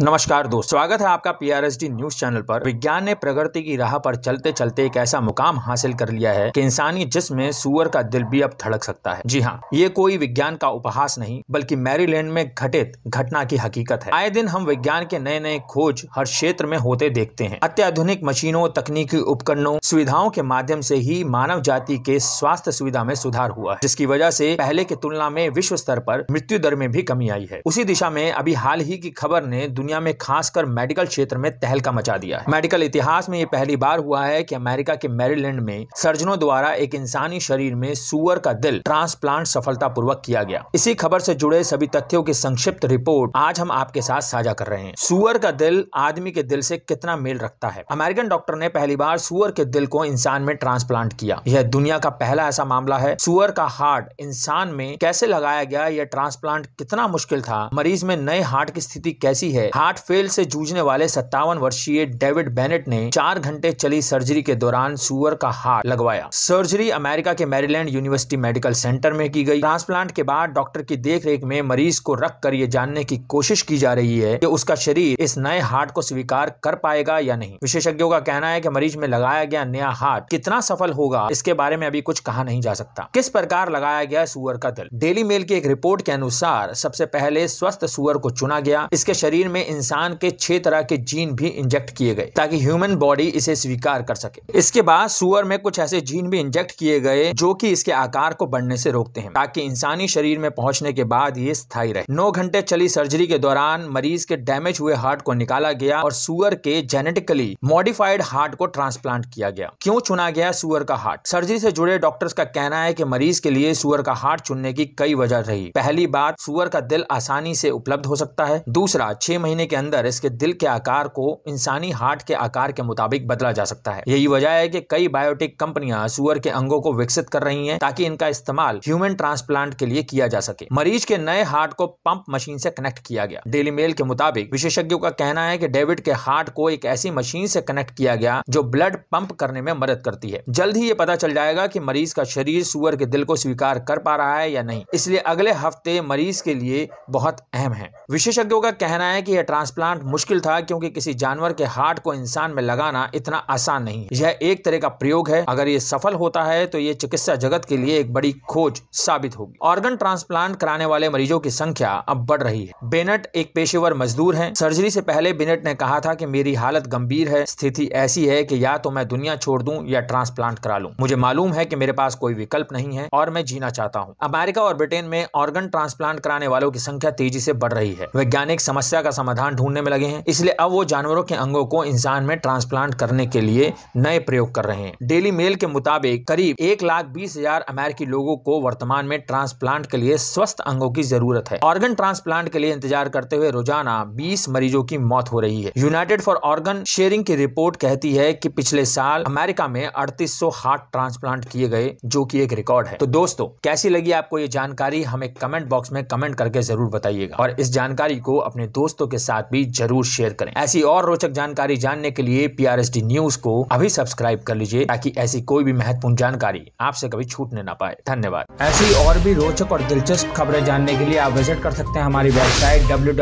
नमस्कार दोस्त स्वागत है आपका पीआरएसडी न्यूज चैनल पर विज्ञान ने प्रगति की राह पर चलते चलते एक ऐसा मुकाम हासिल कर लिया है कि इंसानी जिसमें सुअर का दिल भी अब धड़क सकता है जी हाँ ये कोई विज्ञान का उपहास नहीं बल्कि मैरीलैंड में घटित घटना की हकीकत है आए दिन हम विज्ञान के नए नए खोज हर क्षेत्र में होते देखते हैं अत्याधुनिक मशीनों तकनीकी उपकरणों सुविधाओं के माध्यम से ही मानव जाति के स्वास्थ्य सुविधा में सुधार हुआ है जिसकी वजह से पहले की तुलना में विश्व स्तर पर मृत्यु दर में भी कमी आई है उसी दिशा में अभी हाल ही की खबर ने दुनिया दुनिया में खासकर मेडिकल क्षेत्र में तहलका मचा दिया है मेडिकल इतिहास में ये पहली बार हुआ है कि अमेरिका के मैरीलैंड में सर्जनों द्वारा एक इंसानी शरीर में सुअर का दिल ट्रांसप्लांट सफलतापूर्वक किया गया इसी खबर से जुड़े सभी तथ्यों की संक्षिप्त रिपोर्ट आज हम आपके साथ साझा कर रहे हैं सुअर का दिल आदमी के दिल से कितना मेल रखता है अमेरिकन डॉक्टर ने पहली बार सुअर के दिल को इंसान में ट्रांसप्लांट किया यह दुनिया का पहला ऐसा मामला है सुअर का हार्ट इंसान में कैसे लगाया गया यह ट्रांसप्लांट कितना मुश्किल था मरीज में नए हार्ट की स्थिति कैसी है हार्ट फेल से जूझने वाले सत्तावन वर्षीय डेविड बेनेट ने चार घंटे चली सर्जरी के दौरान सुअर का हार्ट लगवाया सर्जरी अमेरिका के मैरीलैंड यूनिवर्सिटी मेडिकल सेंटर में की गई ट्रांसप्लांट के बाद डॉक्टर की देखरेख में मरीज को रख कर ये जानने की कोशिश की जा रही है की उसका शरीर इस नए हार्ट को स्वीकार कर पाएगा या नहीं विशेषज्ञों का कहना है की मरीज में लगाया गया नया हार्ट कितना सफल होगा इसके बारे में अभी कुछ कहा नहीं जा सकता किस प्रकार लगाया गया सुअर का दिल डेली मेल की एक रिपोर्ट के अनुसार सबसे पहले स्वस्थ सुअर को चुना गया इसके शरीर में इंसान के छह तरह के जीन भी इंजेक्ट किए गए ताकि ह्यूमन बॉडी इसे स्वीकार कर सके इसके बाद सुअर में कुछ ऐसे जीन भी इंजेक्ट किए गए जो कि इसके आकार को बढ़ने से रोकते हैं ताकि इंसानी शरीर में पहुंचने के बाद ये स्थायी रहे नौ घंटे चली सर्जरी के दौरान मरीज के डैमेज हुए हार्ट को निकाला गया और सुअर के जेनेटिकली मॉडिफाइड हार्ट को ट्रांसप्लांट किया गया क्यों चुना गया सुअर का हार्ट सर्जरी से जुड़े डॉक्टर्स का कहना है कि मरीज के लिए सुअर का हार्ट चुनने की कई वजह रही पहली बात सुअर का दिल आसानी से उपलब्ध हो सकता है दूसरा छह महीने महीने के अंदर इसके दिल के आकार को इंसानी हार्ट के आकार के मुताबिक बदला जा सकता है यही वजह है कि कई बायोटेक कंपनियां सुअर के अंगों को विकसित कर रही हैं ताकि इनका इस्तेमाल ह्यूमन ट्रांसप्लांट के लिए किया जा सके मरीज के नए हार्ट को पंप मशीन से कनेक्ट किया गया डेली मेल के मुताबिक विशेषज्ञों का कहना है की डेविड के हार्ट को एक ऐसी मशीन से कनेक्ट किया गया जो ब्लड पंप करने में मदद करती है जल्द ही ये पता चल जाएगा की मरीज का शरीर सुअर के दिल को स्वीकार कर पा रहा है या नहीं इसलिए अगले हफ्ते मरीज के लिए बहुत अहम है विशेषज्ञों का कहना है कि यह ट्रांसप्लांट मुश्किल था क्योंकि किसी जानवर के हार्ट को इंसान में लगाना इतना आसान नहीं यह एक तरह का प्रयोग है अगर ये सफल होता है तो ये चिकित्सा जगत के लिए एक बड़ी खोज साबित होगी ऑर्गन ट्रांसप्लांट कराने वाले मरीजों की संख्या अब बढ़ रही है बेनेट एक पेशेवर मजदूर है सर्जरी से पहले बेनेट ने कहा था की मेरी हालत गंभीर है स्थिति ऐसी है की या तो मैं दुनिया छोड़ दूँ या ट्रांसप्लांट करा लू मुझे मालूम है की मेरे पास कोई विकल्प नहीं है और मैं जीना चाहता हूँ अमेरिका और ब्रिटेन में ऑर्गन ट्रांसप्लांट कराने वालों की संख्या तेजी से बढ़ रही है वैज्ञानिक समस्या का समाधान समाधान ढूंढने में लगे हैं इसलिए अब वो जानवरों के अंगों को इंसान में ट्रांसप्लांट करने के लिए नए प्रयोग कर रहे हैं डेली मेल के मुताबिक करीब एक लाख बीस हजार अमेरिकी लोगों को वर्तमान में ट्रांसप्लांट के लिए स्वस्थ अंगों की जरूरत है ऑर्गन ट्रांसप्लांट के लिए इंतजार करते हुए रोजाना बीस मरीजों की मौत हो रही है यूनाइटेड फॉर ऑर्गन शेयरिंग की रिपोर्ट कहती है की पिछले साल अमेरिका में अड़तीस हार्ट ट्रांसप्लांट किए गए जो की एक रिकॉर्ड है तो दोस्तों कैसी लगी आपको ये जानकारी हमें कमेंट बॉक्स में कमेंट करके जरूर बताइएगा और इस जानकारी को अपने दोस्तों के के साथ भी जरूर शेयर करें ऐसी और रोचक जानकारी जानने के लिए पी न्यूज को अभी सब्सक्राइब कर लीजिए ताकि ऐसी कोई भी महत्वपूर्ण जानकारी आपसे कभी छूटने ना पाए धन्यवाद ऐसी और भी रोचक और दिलचस्प खबरें जानने के लिए आप विजिट कर सकते हैं हमारी वेबसाइट डब्ल्यू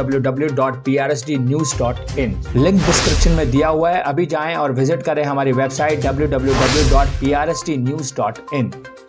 लिंक डिस्क्रिप्शन में दिया हुआ है अभी जाएं और विजिट करें हमारी वेबसाइट www.prsdnews.in